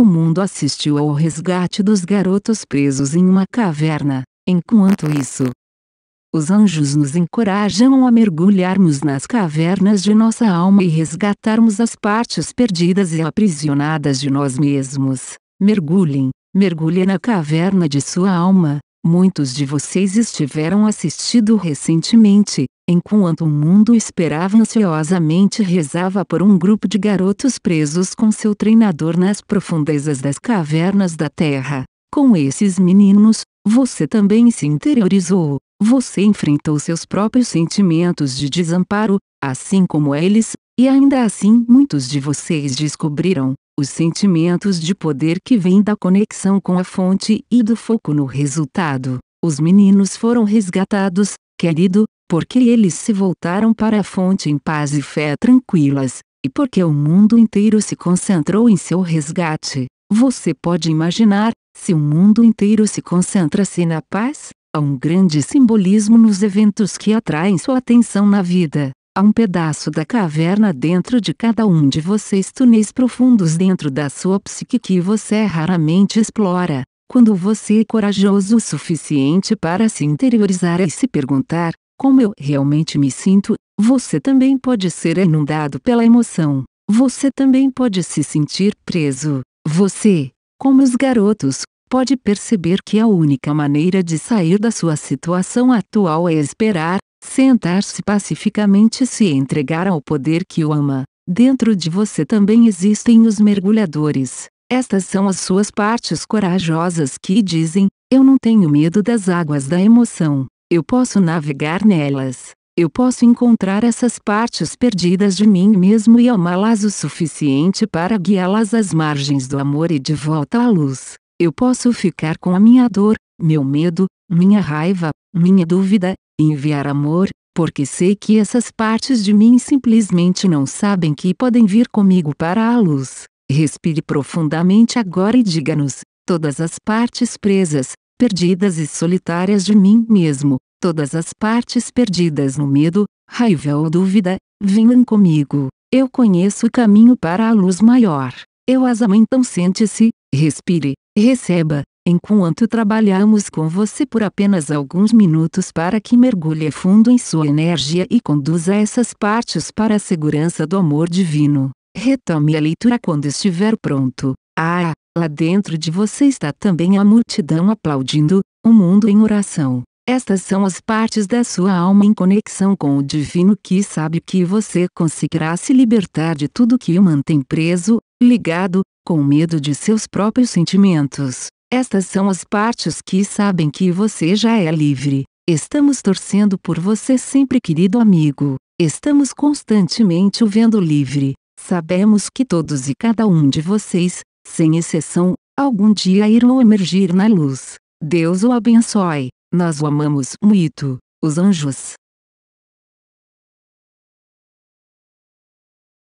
O mundo assistiu ao resgate dos garotos presos em uma caverna, enquanto isso, os anjos nos encorajam a mergulharmos nas cavernas de nossa alma e resgatarmos as partes perdidas e aprisionadas de nós mesmos. Mergulhem, mergulhe na caverna de sua alma. Muitos de vocês estiveram assistindo recentemente, enquanto o mundo esperava ansiosamente rezava por um grupo de garotos presos com seu treinador nas profundezas das cavernas da Terra. Com esses meninos, você também se interiorizou, você enfrentou seus próprios sentimentos de desamparo, assim como eles, e ainda assim muitos de vocês descobriram os sentimentos de poder que vêm da conexão com a fonte e do foco no resultado. Os meninos foram resgatados, querido, porque eles se voltaram para a fonte em paz e fé tranquilas, e porque o mundo inteiro se concentrou em seu resgate. Você pode imaginar, se o mundo inteiro se concentra-se na paz, há um grande simbolismo nos eventos que atraem sua atenção na vida. Há um pedaço da caverna dentro de cada um de vocês túneis profundos dentro da sua psique que você raramente explora. Quando você é corajoso o suficiente para se interiorizar e se perguntar: como eu realmente me sinto, você também pode ser inundado pela emoção. Você também pode se sentir preso. Você, como os garotos, pode perceber que a única maneira de sair da sua situação atual é esperar, sentar-se pacificamente e se entregar ao poder que o ama. Dentro de você também existem os mergulhadores, estas são as suas partes corajosas que dizem: Eu não tenho medo das águas da emoção, eu posso navegar nelas. Eu posso encontrar essas partes perdidas de mim mesmo e amá-las o suficiente para guiá-las às margens do amor e de volta à luz. Eu posso ficar com a minha dor, meu medo, minha raiva, minha dúvida, e enviar amor, porque sei que essas partes de mim simplesmente não sabem que podem vir comigo para a luz. Respire profundamente agora e diga-nos, todas as partes presas, perdidas e solitárias de mim mesmo, todas as partes perdidas no medo, raiva ou dúvida, venham comigo. Eu conheço o caminho para a luz maior. Eu as amo então sente-se, respire, receba, enquanto trabalhamos com você por apenas alguns minutos para que mergulhe fundo em sua energia e conduza essas partes para a segurança do amor divino. Retome a leitura quando estiver pronto. Ah, lá dentro de você está também a multidão aplaudindo, o um mundo em oração. Estas são as partes da sua alma em conexão com o divino que sabe que você conseguirá se libertar de tudo que o mantém preso, ligado, com medo de seus próprios sentimentos. Estas são as partes que sabem que você já é livre. Estamos torcendo por você sempre, querido amigo. Estamos constantemente o vendo livre. Sabemos que todos e cada um de vocês, sem exceção, algum dia irão emergir na luz. Deus o abençoe, nós o amamos muito, os anjos,